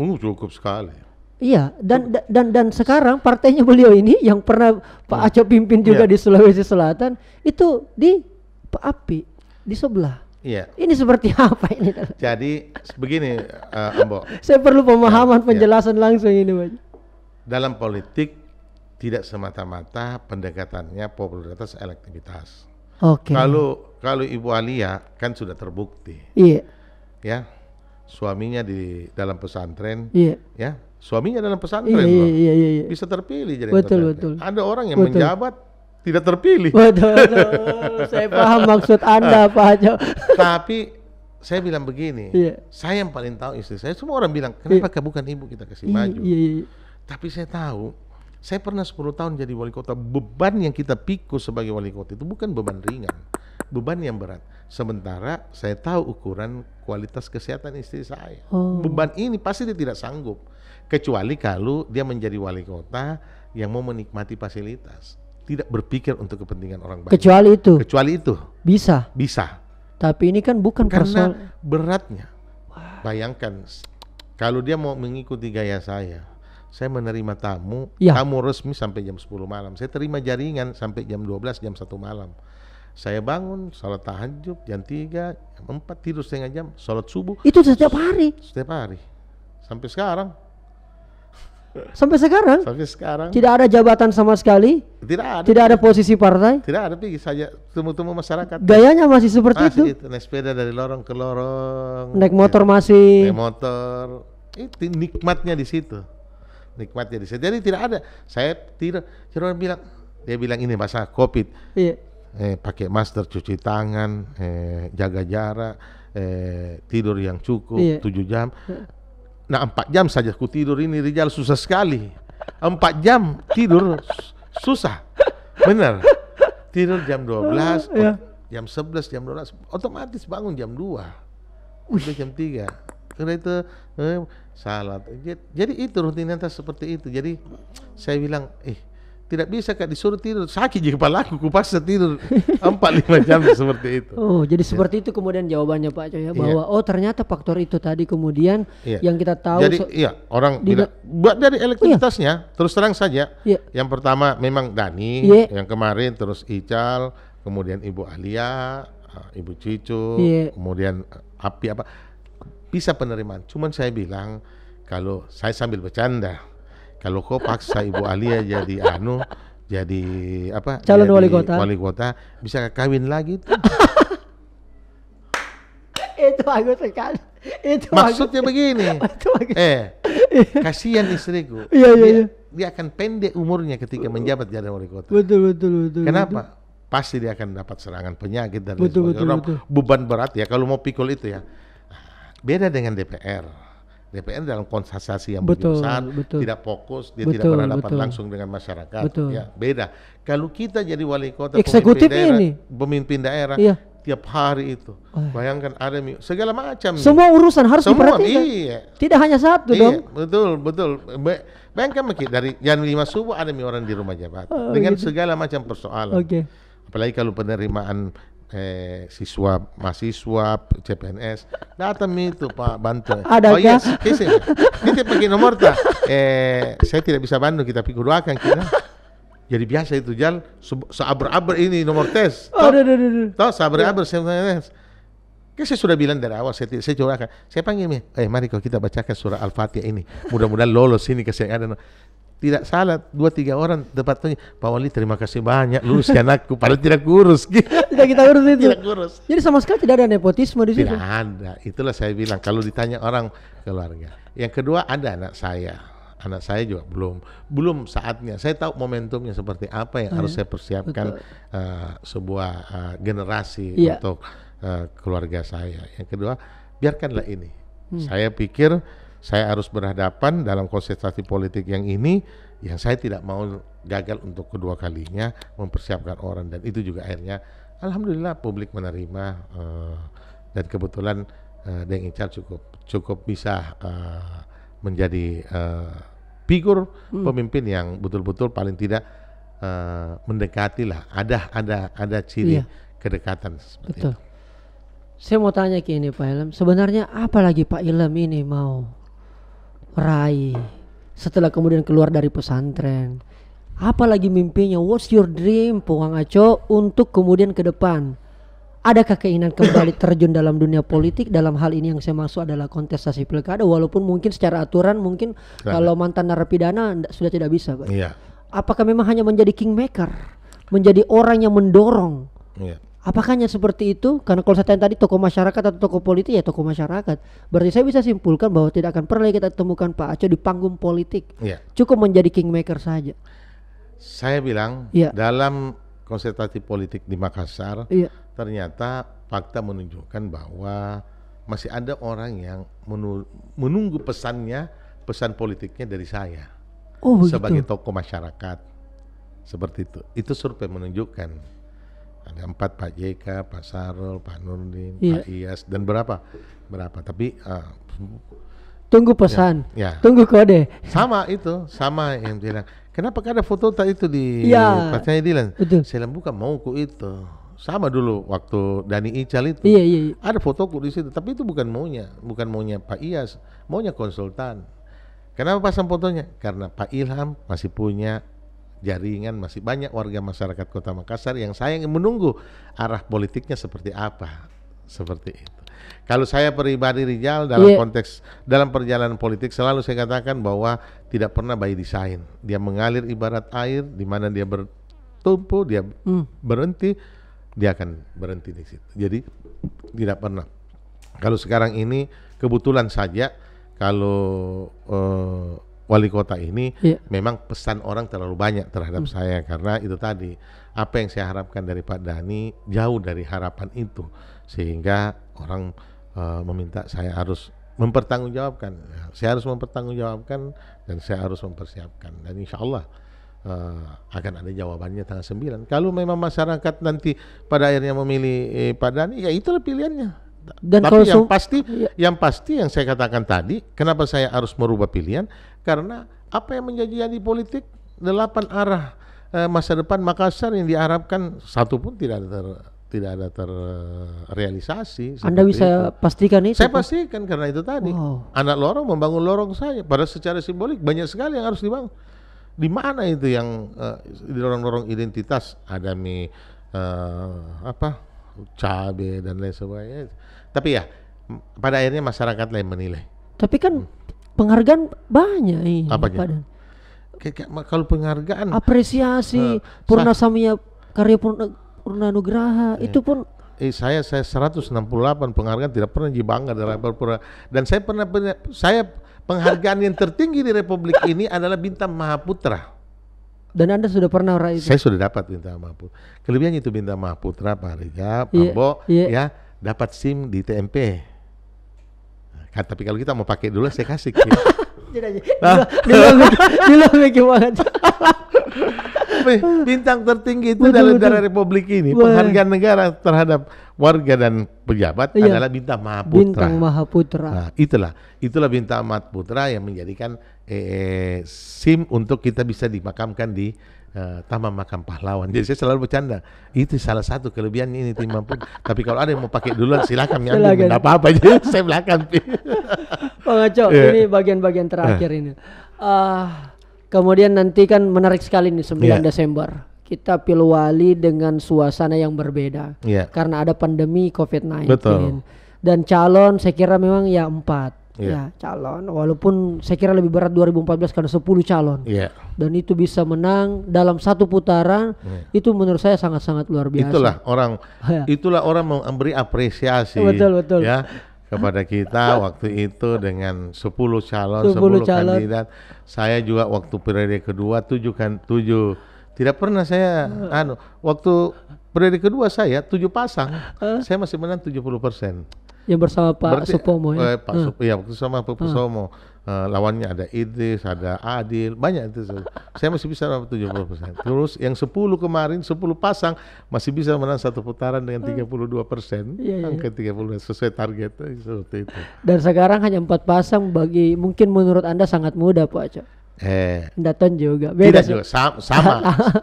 Oh, uh, cukup sekali. Iya, dan da, dan dan sekarang partainya beliau ini yang pernah Pak iya. Aco pimpin juga yeah. di Sulawesi Selatan itu di Pak Api di sebelah. Iya. Ini seperti <laughs> apa ini? Jadi begini, uh, Ambo. Saya perlu pemahaman iya. penjelasan yeah. langsung ini, Pak. Dalam politik tidak semata-mata pendekatannya popularitas elektivitas. Oke. Okay. Kalau kalau Ibu Alia kan sudah terbukti. Iya. Ya. Suaminya di dalam pesantren. Iya. Ya. Suaminya dalam pesantren iya, loh. Iya, iya, iya. Bisa terpilih jadi betul, pesantren. Betul. Ada orang yang betul. menjabat tidak terpilih. Betul, betul. <laughs> saya paham maksud Anda, nah, Pak Jo. Tapi saya bilang begini, iya. saya yang paling tahu istri saya. Semua orang bilang, kenapa yeah. bukan ibu kita kasih iya, yeah, Iya, iya. Tapi saya tahu saya pernah 10 tahun jadi wali kota. Beban yang kita pikul sebagai wali kota itu bukan beban ringan, beban yang berat. Sementara saya tahu ukuran kualitas kesehatan istri saya. Oh. Beban ini pasti dia tidak sanggup. Kecuali kalau dia menjadi wali kota yang mau menikmati fasilitas, tidak berpikir untuk kepentingan orang banyak. Kecuali itu. Kecuali itu. Bisa. Bisa. Tapi ini kan bukan karena persoal... beratnya. Bayangkan kalau dia mau mengikuti gaya saya, saya menerima tamu, ya. tamu resmi sampai jam 10 malam. Saya terima jaringan sampai jam 12, jam 1 malam. Saya bangun, sholat tahajud, jam 3, jam 4, tidur setengah jam, sholat subuh. Itu setiap hari? Setiap hari. Sampai sekarang. <laughs> Sampai sekarang? Sampai sekarang. Tidak ada jabatan sama sekali? Tidak ada. Tidak ada posisi partai? Tidak ada, pergi saja temu-temu masyarakat. Gayanya masih seperti masih itu? Masih Naik sepeda dari lorong ke lorong. Naik motor iya. masih? Naik motor. Itu nikmatnya di situ nikmatnya di Jadi tidak ada. Saya tidak. Cuma bilang dia bilang ini masa covid. Iya. Eh, pakai masker, cuci tangan, eh, jaga jarak, eh, tidur yang cukup iya. 7 jam. Nah empat jam saja ku tidur ini Rijal susah sekali. Empat jam tidur susah, benar. Tidur jam 12, iya. jam 11, jam 12, otomatis bangun jam dua, udah jam tiga, Karena itu eh, salat. Jadi itu rutinitas seperti itu. Jadi saya bilang, eh tidak bisa kak disuruh tidur sakit jadi kepala aku kupaksa tidur <laughs> empat lima jam seperti itu oh jadi ya. seperti itu kemudian jawabannya pak Coy ya iya. bahwa iya. oh ternyata faktor itu tadi kemudian iya. yang kita tahu jadi so iya orang tidak buat dari elektrikitasnya iya. terus terang saja iya. yang pertama memang Dani iya. yang kemarin terus Ical kemudian Ibu Alia eh, Ibu Cicu iya. kemudian eh, Api apa bisa penerimaan. Cuman saya bilang kalau saya sambil bercanda, kalau kau paksa Ibu Alia ya jadi anu, jadi apa? Calon jadi wali kota. Wali kota bisa kawin lagi itu. <laughs> itu bagus sekali. Itu maksudnya <laughs> bagus. begini. itu Eh, <laughs> kasihan istriku. Iya iya. Dia, iya. dia akan pendek umurnya ketika menjabat jadi wali kota. Betul betul betul. Kenapa? Betul pasti dia akan dapat serangan penyakit dan betul, betul, betul. beban berat ya kalau mau pikul itu ya Beda dengan DPR. DPR dalam konsentrasi yang betul, besar, betul. tidak fokus, dia betul, tidak berhadapan betul. langsung dengan masyarakat. Betul. Ya, beda. Kalau kita jadi wali kota, eksekutif pemimpin daerah, pemimpin daerah, iya. tiap hari itu, oh. bayangkan ada segala macam. Semua urusan harus Semua, diperhatikan. Iya. Tidak hanya satu iya, dong. Betul, betul. bayangkan begini, dari jam lima subuh ada orang di rumah jabatan oh, dengan gitu. segala macam persoalan. Okay. Apalagi kalau penerimaan eh, siswa mahasiswa CPNS datang itu Pak Bantu <laughs> ada oh, yes, yes, yes. kita pakai nomor tak eh, saya tidak bisa bantu kita pikir doakan kita jadi biasa itu jal seaber-aber ini nomor tes toh, oh, duh, ada duh. toh saya tes Kan saya sudah bilang dari awal, saya, saya curahkan. Saya panggil nih, eh mari kalau kita bacakan surah Al-Fatihah ini. Mudah-mudahan lolos ini ada tidak salah dua tiga orang dapat tanya Pak Wali terima kasih banyak lulus anakku padahal tidak kurus <laughs> tidak kita urus itu tidak kurus jadi sama sekali tidak ada nepotisme di sini tidak ada itulah saya bilang kalau ditanya orang keluarga yang kedua ada anak saya anak saya juga belum belum saatnya saya tahu momentumnya seperti apa yang harus iya, saya persiapkan uh, sebuah uh, generasi ya. untuk uh, keluarga saya yang kedua biarkanlah ini hmm. saya pikir saya harus berhadapan dalam konsentrasi politik yang ini yang saya tidak mau gagal untuk kedua kalinya mempersiapkan orang dan itu juga akhirnya alhamdulillah publik menerima uh, dan kebetulan uh, Deng Ical cukup cukup bisa uh, menjadi uh, figur hmm. pemimpin yang betul-betul paling tidak uh, mendekati lah ada ada ada ciri iya. kedekatan seperti Betul. itu. Saya mau tanya ke ini Pak Ilham, sebenarnya apa lagi Pak Ilham ini mau Rai setelah kemudian keluar dari pesantren apalagi mimpinya what's your dream Puang Aco untuk kemudian ke depan adakah keinginan kembali <coughs> terjun dalam dunia politik dalam hal ini yang saya maksud adalah kontestasi pilkada walaupun mungkin secara aturan mungkin kalau mantan narapidana sudah tidak bisa Pak. Iya. Apakah memang hanya menjadi kingmaker, menjadi orang yang mendorong? Iya. Apakah hanya seperti itu? Karena kalau saya tanya tadi tokoh masyarakat atau tokoh politik ya tokoh masyarakat. Berarti saya bisa simpulkan bahwa tidak akan pernah kita temukan Pak Aco di panggung politik. Ya. Cukup menjadi kingmaker saja. Saya bilang ya. dalam konsentrasi politik di Makassar ya. ternyata fakta menunjukkan bahwa masih ada orang yang menunggu pesannya, pesan politiknya dari saya. Oh, Sebagai tokoh masyarakat. Seperti itu. Itu survei menunjukkan ada empat Pak JK, Pak Sarul, Pak Nurdin, iya. Pak Ias dan berapa berapa tapi uh, tunggu ya, pesan, ya, ya. tunggu kode. Sama itu, sama yang bilang. Kenapa ada foto tak itu di ya, pasnya Dilan? Betul. Saya buka ku itu. Sama dulu waktu Dani Ical itu. Iya, iya, iya. Ada fotoku di situ, tapi itu bukan maunya, bukan maunya Pak Ias, maunya konsultan. Kenapa pasang fotonya? Karena Pak Ilham masih punya jaringan masih banyak warga masyarakat Kota Makassar yang sayang menunggu arah politiknya seperti apa seperti itu. Kalau saya pribadi Rijal dalam yeah. konteks dalam perjalanan politik selalu saya katakan bahwa tidak pernah by design. Dia mengalir ibarat air di mana dia bertumpu, dia mm. berhenti, dia akan berhenti di situ. Jadi tidak pernah. Kalau sekarang ini kebetulan saja kalau uh, wali kota ini yeah. memang pesan orang terlalu banyak terhadap hmm. saya karena itu tadi apa yang saya harapkan dari Pak Dani jauh dari harapan itu sehingga orang uh, meminta saya harus mempertanggungjawabkan saya harus mempertanggungjawabkan dan saya harus mempersiapkan dan insya Allah uh, akan ada jawabannya tanggal 9 kalau memang masyarakat nanti pada akhirnya memilih eh, Pak Dani ya itulah pilihannya dan Tapi yang pasti, iya. yang pasti yang saya katakan tadi, kenapa saya harus merubah pilihan? Karena apa yang menjadi di politik delapan arah eh, masa depan Makassar yang diharapkan satu pun tidak ada ter, tidak ada terrealisasi. Anda bisa itu. pastikan itu? Saya pastikan karena itu tadi. Wow. Anak lorong membangun lorong saya. Pada secara simbolik banyak sekali yang harus dibangun. Di mana itu yang uh, di lorong-lorong identitas ada mie uh, apa cabe dan lain sebagainya tapi ya pada akhirnya masyarakat lain menilai. Tapi kan hmm. penghargaan banyak ini. Apa Pak Kalau penghargaan apresiasi uh, eh, Purna Samia karya Purna, Purna Nugraha iya. itu pun eh, saya saya 168 penghargaan tidak pernah dibangga dari Purna dan saya pernah saya penghargaan yang tertinggi di Republik <laughs> ini adalah Bintang Mahaputra. Dan Anda sudah pernah raih Saya sudah dapat Bintang Mahaputra. Kelebihannya itu Bintang Mahaputra, Pak Riga, Pak yeah, Bo, yeah. ya dapat SIM di TMP. Kan, tapi kalau kita mau pakai dulu saya kasih. Gitu. <laughs> <laughs> Bintang tertinggi itu dalam negara Republik ini Wah. penghargaan negara terhadap warga dan pejabat iya. adalah bintang Mahaputra. Bintang Mahaputra. Nah, itulah itulah bintang Mahaputra yang menjadikan eh, eh, SIM untuk kita bisa dimakamkan di Eh, taman makam pahlawan. Jadi saya selalu bercanda. Itu salah satu kelebihan ini tim mampu. Tapi kalau ada yang mau pakai duluan silakan ya. Tidak apa-apa aja. <laughs> Saya belakang. Pak Ngaco, yeah. ini bagian-bagian terakhir eh. ini. Uh, kemudian nanti kan menarik sekali nih 9 yeah. Desember. Kita pilwali dengan suasana yang berbeda. Yeah. Karena ada pandemi COVID-19. Dan calon saya kira memang ya empat yeah. ya calon walaupun saya kira lebih berat 2014 karena 10 calon yeah. dan itu bisa menang dalam satu putaran yeah. itu menurut saya sangat-sangat luar biasa itulah orang ya. itulah orang memberi apresiasi betul betul ya kepada kita <laughs> waktu itu dengan 10 calon 10, 10 calon. kandidat saya juga waktu periode kedua tujuh kan tujuh, tidak pernah saya uh. anu waktu periode kedua saya tujuh pasang uh. saya masih menang 70 persen yang bersama Pak Berarti, Supomo ya. Eh, Pak hmm. Supomo, ya waktu sama Pak Supomo. Hmm. Uh, lawannya ada Idris, ada Adil, banyak itu. Saya masih bisa 70 persen. Terus yang 10 kemarin, 10 pasang masih bisa menang satu putaran dengan 32 persen. Iya, iya, angka iya. 30 sesuai target seperti itu. Dan sekarang hanya empat pasang bagi mungkin menurut Anda sangat mudah Pak Cok. Eh. Daton juga beda. Tidak juga sama. <laughs> sama.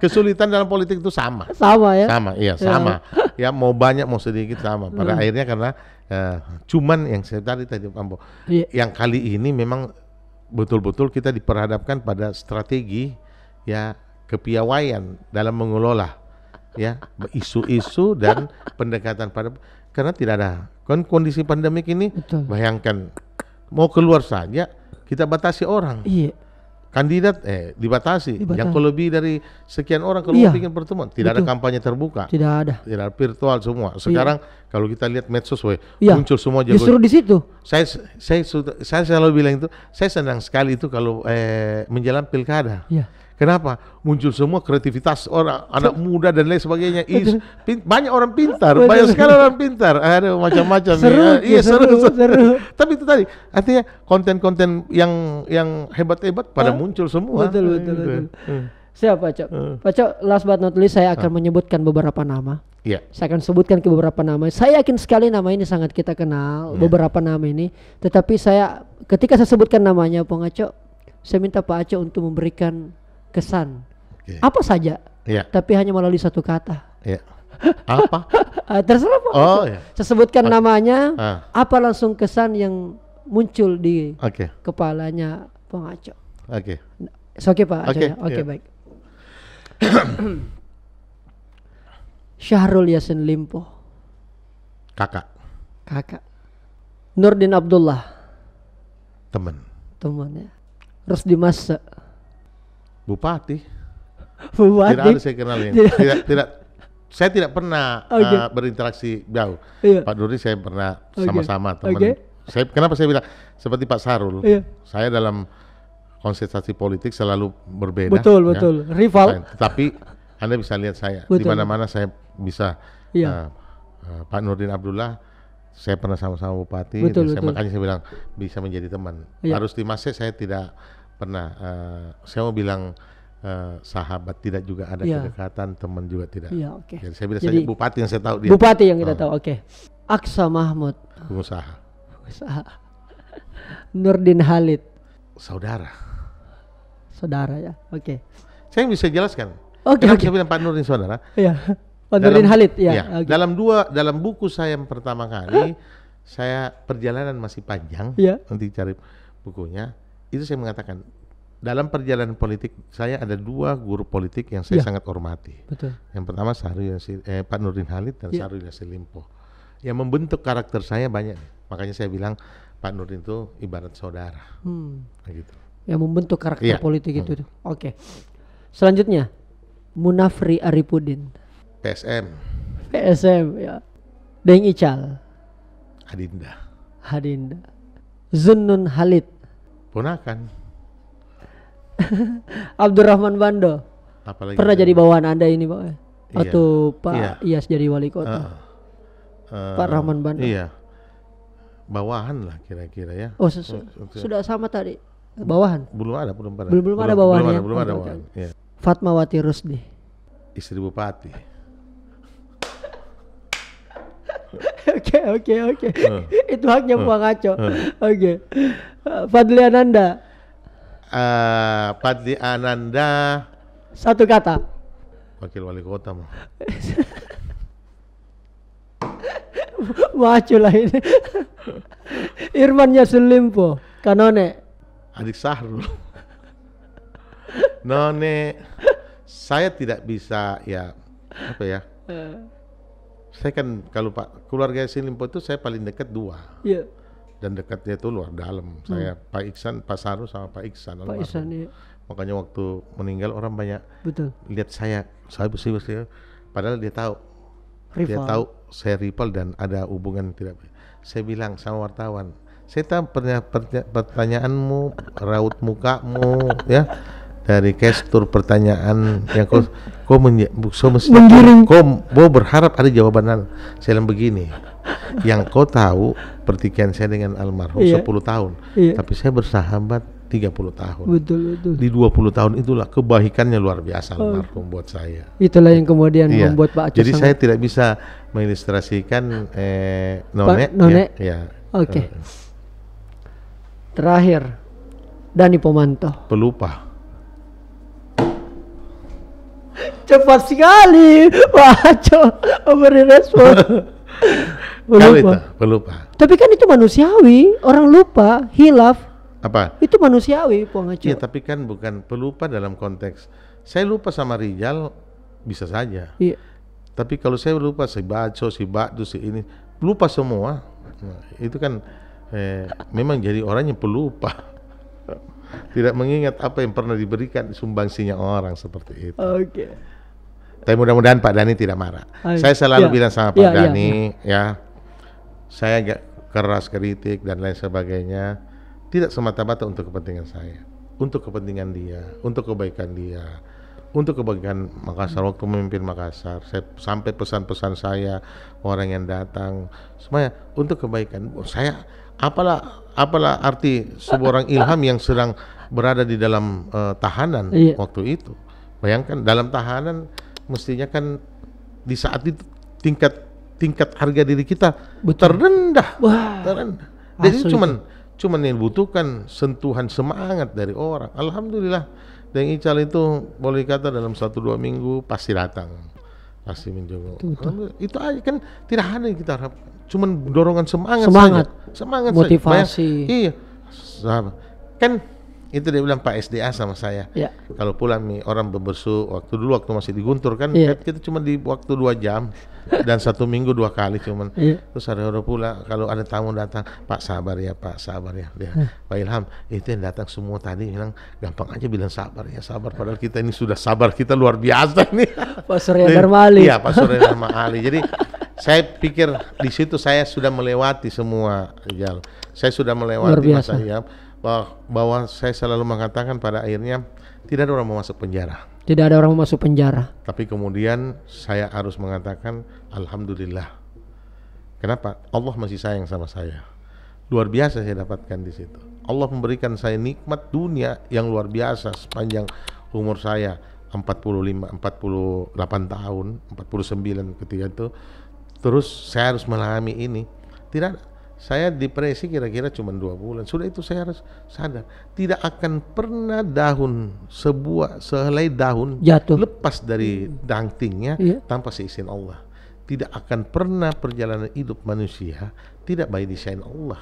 Kesulitan dalam politik itu sama. Sama ya. Sama, iya, iya. sama. <laughs> ya mau banyak mau sedikit sama. Pada hmm. akhirnya karena eh, cuman yang saya tadi tadi Ambo, ya. yang kali ini memang betul-betul kita diperhadapkan pada strategi ya kepiawaian dalam mengelola ya isu-isu dan <laughs> pendekatan pada karena tidak ada kan kondisi pandemik ini Betul. bayangkan mau keluar saja kita batasi orang. Iya kandidat eh dibatasi. dibatasi. Yang lebih dari sekian orang kalau iya. ingin pertemuan, tidak Betul. ada kampanye terbuka. Tidak ada. Tidak ada virtual semua. Iya. Sekarang iya. kalau kita lihat medsos we, iya. muncul semua jago. Justru di situ. Saya saya saya selalu bilang itu, saya senang sekali itu kalau eh menjelang pilkada. Iya Kenapa? Muncul semua kreativitas orang <laughs> anak muda dan lain sebagainya. Is, pin, banyak orang pintar, banyak sekali orang pintar. Ada macam-macam. <laughs> Seru, ya. ya. iya seru, seru, seru. <laughs> Tapi itu tadi artinya konten-konten yang yang hebat-hebat pada muncul semua. Betul, betul, iya. betul. betul. Hmm. Iya. Siap Pak Cok. Hmm. Pak Cok, last but not least saya akan menyebutkan beberapa nama. Yeah. Saya akan sebutkan ke beberapa nama. Saya yakin sekali nama ini sangat kita kenal, yeah. beberapa nama ini. Tetapi saya ketika saya sebutkan namanya Pak Cok, saya minta Pak Aco untuk memberikan kesan okay. apa saja, yeah. tapi hanya melalui satu kata. Yeah. <laughs> Apa? Ah, terserah Pak. Oh, yeah. Saya sebutkan okay. Ah. namanya, uh. apa langsung kesan yang muncul di okay. kepalanya pengaco. Oke. Okay. Oke okay, Pak. Oke, okay, ya? okay, iya. yeah. baik. <coughs> Syahrul Yasin Limpo. Kakak. Kakak. Nurdin Abdullah. Teman. Teman ya. Rusdi Masa. Bupati. Bupati. Tidak ada saya kenal yang tidak, tidak, saya tidak pernah okay. uh, eh, berinteraksi jauh. yeah. Pak Duri saya pernah sama-sama okay. teman. Okay. Saya kenapa saya bilang seperti Pak Sarul. yeah. Saya dalam konsentrasi politik selalu berbeda. Betul, ya. betul. Rival. Nah, Tapi Anda bisa lihat saya di mana-mana saya bisa yeah. Iya. uh, eh, Pak Nurdin Abdullah saya pernah sama-sama bupati, betul, saya, betul. makanya saya bilang bisa menjadi teman. Iya. Harus dimasih saya tidak pernah uh, saya mau bilang uh, sahabat tidak juga ada ya. kedekatan, teman juga tidak. Iya, ya, Okay. Jadi saya bilang Jadi, saja bupati yang saya tahu dia. Bupati yang kita oh. tahu, oke. Okay. Aksa Mahmud. Pengusaha. Pengusaha. Nurdin Halid. Saudara. Saudara ya, oke. Okay. Saya yang bisa jelaskan. Oke, okay, Okay. Saya bilang Pak Nurdin saudara. Iya. Pak Nurdin dalam, Halid, ya. ya okay. Dalam dua, dalam buku saya yang pertama kali, saya perjalanan masih panjang. Iya. Nanti cari bukunya itu saya mengatakan dalam perjalanan politik saya ada dua guru politik yang saya ya. sangat hormati. Betul. Yang pertama Syahrul eh, Pak Nurdin Halid dan ya. Syahrul Yassin Limpo. Yang membentuk karakter saya banyak. Makanya saya bilang Pak Nurdin itu ibarat saudara. Hmm. Nah, gitu. Yang membentuk karakter ya. politik hmm. itu. Oke. Okay. Selanjutnya Munafri Aripudin. PSM. PSM ya. Deng Ical. Adinda. Hadinda. Zunun Halid gunakan <laughs> Abdurrahman Bando. Apalagi Pernah jadi bawahan Anda ini, Pak? Eh, iya. atau iya. Pak iya. Ias jadi wali kota. Uh, uh, Pak Rahman Bando. Iya. Bawahan lah kira-kira ya. Oh, su oh, sudah sama tadi. Bawahan. Belum ada, belum ada. Belum, belum, ada bawahan. Belum, ya? belum ada, belum ada oh, bawahan. Ya. Fatmawati Rusdi. Istri Bupati. <laughs> Oke oke oke. Itu haknya uh. Buang Ngaco. Uh. Oke. Okay. Fadli Ananda. Uh, Fadli Ananda. Satu kata. Wakil Wali Kota mah. <laughs> Wacu lah ini. Irman Yasulimpo Kanone. Adik Sahrul. None, saya tidak bisa ya apa ya? Eh saya kan kalau Pak keluarga Yasin Limpo itu saya paling dekat dua. Yeah. Dan dekatnya itu luar dalam. Hmm. Saya Pak Iksan, Pak Saru sama Pak Iksan. Pak Iksan iya. Makanya waktu meninggal orang banyak Betul. lihat saya, saya bersih bersih. Padahal dia tahu, rival. dia tahu saya rival dan ada hubungan tidak. Saya bilang sama wartawan, saya tahu pertanyaanmu, raut mukamu, ya dari gestur pertanyaan yang kau kau menye, so mesti, kau, kau berharap ada jawaban saya begini yang kau tahu pertikaian saya dengan almarhum iya. sepuluh 10 tahun iya. tapi saya bersahabat 30 tahun betul betul di 20 tahun itulah kebaikannya luar biasa oh. almarhum buat saya itulah yang kemudian iya. membuat Pak Aceh jadi sangat... saya tidak bisa mengilustrasikan eh, nonek nonek ya. Iya. oke okay. Eh. terakhir Dani Pomanto pelupa cepat sekali baca memberi respon. lupa <laughs> Pelupa. Tapi kan itu manusiawi, orang lupa, hilaf. Apa? Itu manusiawi, Pak ya tapi kan bukan pelupa dalam konteks saya lupa sama Rijal bisa saja. Iya. Tapi kalau saya lupa si Baco, si batu si ini lupa semua. Nah, itu kan eh, memang jadi orangnya pelupa. <laughs> Tidak mengingat apa yang pernah diberikan sumbangsinya orang seperti itu. Oke. Okay. Tapi mudah-mudahan Pak Dani tidak marah. Ay, saya selalu ya, bilang sama ya, Pak ya, Dani ya, ya. saya agak keras kritik dan lain sebagainya tidak semata-mata untuk kepentingan saya, untuk kepentingan dia, untuk kebaikan dia, untuk kebaikan Makassar waktu memimpin Makassar. Saya sampai pesan-pesan saya orang yang datang semuanya untuk kebaikan saya. Apalah apalah arti seorang Ilham yang sedang berada di dalam uh, tahanan iya. waktu itu. Bayangkan dalam tahanan mestinya kan di saat itu tingkat tingkat harga diri kita Betul. terendah. Wah. Terendah. Jadi cuman cuman yang butuhkan sentuhan semangat dari orang. Alhamdulillah Deng Ical itu boleh kata dalam satu dua minggu pasti datang. Pasti menjenguk. Itu, aja kan tidak ada yang kita harap Cuman dorongan semangat semangat saja. semangat motivasi. Saja. Iya. Kan itu dia bilang Pak SDA sama saya. Ya. Kalau pulang nih orang bebersu waktu dulu waktu masih diguntur Guntur kan ya. kita cuma di waktu dua jam dan satu minggu dua kali cuman. Ya. Terus ada orang pula kalau ada tamu datang Pak sabar ya Pak sabar ya. ya. Pak Ilham itu yang datang semua tadi bilang gampang aja bilang sabar ya sabar padahal kita ini sudah sabar kita luar biasa nih. <laughs> Pak Surya iya, Dharma Ali. Iya Pak Surya Dharma Ali. Jadi saya pikir di situ saya sudah melewati semua jalan. Saya sudah melewati masa ya bahwa saya selalu mengatakan pada akhirnya tidak ada orang mau masuk penjara. Tidak ada orang mau masuk penjara. Tapi kemudian saya harus mengatakan alhamdulillah. Kenapa? Allah masih sayang sama saya. Luar biasa saya dapatkan di situ. Allah memberikan saya nikmat dunia yang luar biasa sepanjang umur saya 45 48 tahun, 49 ketika itu. Terus saya harus memahami ini. Tidak saya depresi kira-kira cuma dua bulan. Sudah itu saya harus sadar. Tidak akan pernah daun sebuah sehelai daun Jatuh. lepas dari dangtingnya iya. tanpa seizin Allah. Tidak akan pernah perjalanan hidup manusia tidak by desain Allah.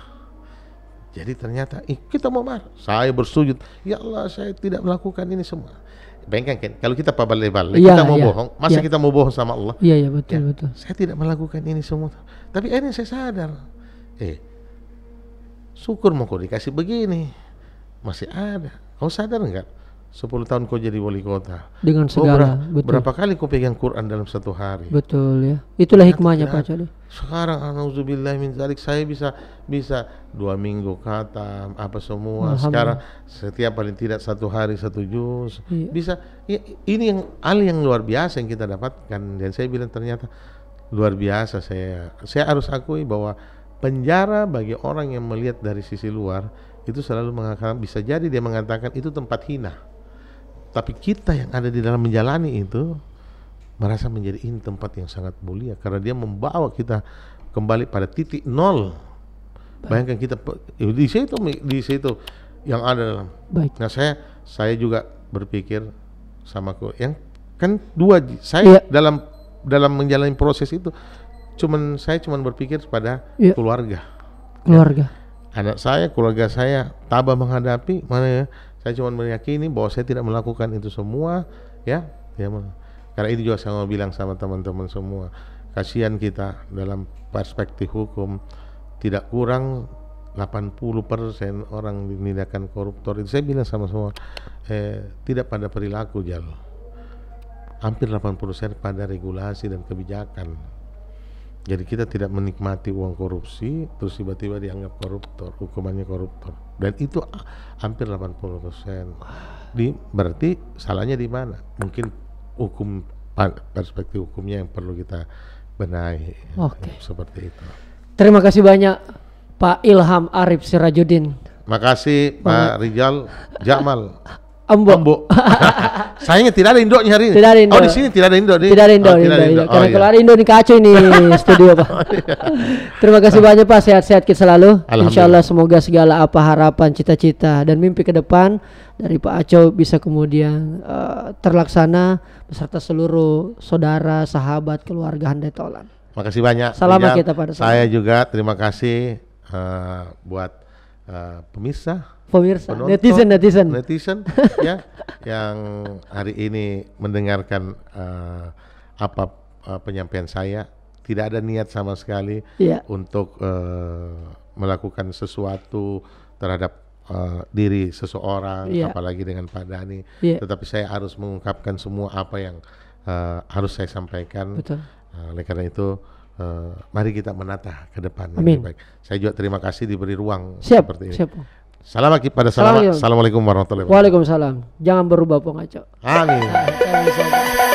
Jadi ternyata eh, kita mau marah. Saya bersujud. Ya Allah saya tidak melakukan ini semua bayangkan kan kalau kita pabal balik ya, kita mau ya, bohong masa ya. kita mau bohong sama Allah iya iya betul ya. betul saya tidak melakukan ini semua tapi akhirnya saya sadar Eh, syukur mau kau dikasih begini. Masih ada. Kau sadar nggak? 10 tahun kau jadi wali kota. Dengan segala, ber betul. Berapa kali kau pegang Quran dalam satu hari? Betul ya. Itulah hikmahnya Pak Cali. Sekarang alhamdulillah min zalik saya bisa bisa dua minggu kata apa semua. Sekarang setiap paling tidak satu hari satu juz. Iya. Bisa ya, ini yang hal yang luar biasa yang kita dapatkan dan saya bilang ternyata luar biasa saya saya harus akui bahwa Penjara bagi orang yang melihat dari sisi luar itu selalu mengatakan bisa jadi dia mengatakan itu tempat hina. Tapi kita yang ada di dalam menjalani itu merasa menjadi ini tempat yang sangat mulia karena dia membawa kita kembali pada titik nol. Baik. Bayangkan kita ya, di situ di situ yang ada dalam. Baik. Nah saya saya juga berpikir sama kok yang kan dua saya ya. dalam dalam menjalani proses itu cuman saya cuman berpikir pada ya. keluarga. Keluarga. Ya. Anak saya, keluarga saya tabah menghadapi mana ya. Saya cuma meyakini bahwa saya tidak melakukan itu semua, ya. Ya. Karena itu juga saya mau bilang sama teman-teman semua. Kasihan kita dalam perspektif hukum tidak kurang 80% persen orang dinindakan koruptor itu saya bilang sama semua eh, tidak pada perilaku jalo hampir 80% persen pada regulasi dan kebijakan jadi kita tidak menikmati uang korupsi terus tiba-tiba dianggap koruptor, hukumannya koruptor. Dan itu ah, hampir 80%. Di berarti salahnya di mana? Mungkin hukum perspektif hukumnya yang perlu kita benahi. Oke. Okay. Seperti itu. Terima kasih banyak Pak Ilham Arif Sirajudin. Makasih Pak Rijal Jamal. <laughs> Ambo. Embo. <laughs> Sayangnya tidak ada Indonya hari ini. Tidak ada Indo. Oh di sini tidak ada Indo. Di... Tidak ada Indo. Oh, tidak Indo, Indo. Karena oh, iya. kalau ada Indo di kacau ini <laughs> studio Pak. Oh, iya. Terima kasih ah. banyak Pak. Sehat-sehat kita selalu. Insya Allah semoga segala apa harapan, cita-cita dan mimpi ke depan dari Pak Aco bisa kemudian uh, terlaksana beserta seluruh saudara, sahabat, keluarga Handai Tolan. Terima kasih banyak. Salam kita pada saya. Saya juga terima kasih uh, buat uh, pemirsa pemirsa penonton, netizen netizen netizen ya <laughs> yang hari ini mendengarkan uh, apa uh, penyampaian saya tidak ada niat sama sekali yeah. untuk uh, melakukan sesuatu terhadap uh, diri seseorang yeah. apalagi dengan Pak Dani yeah. tetapi saya harus mengungkapkan semua apa yang uh, harus saya sampaikan Oleh Uh, karena itu uh, mari kita menata ke depan Amin. baik saya juga terima kasih diberi ruang siap, seperti ini siap. Salam lagi pada salam. Assalamualaikum warahmatullahi wabarakatuh. Waalaikumsalam. Jangan berubah pengacau. Amin.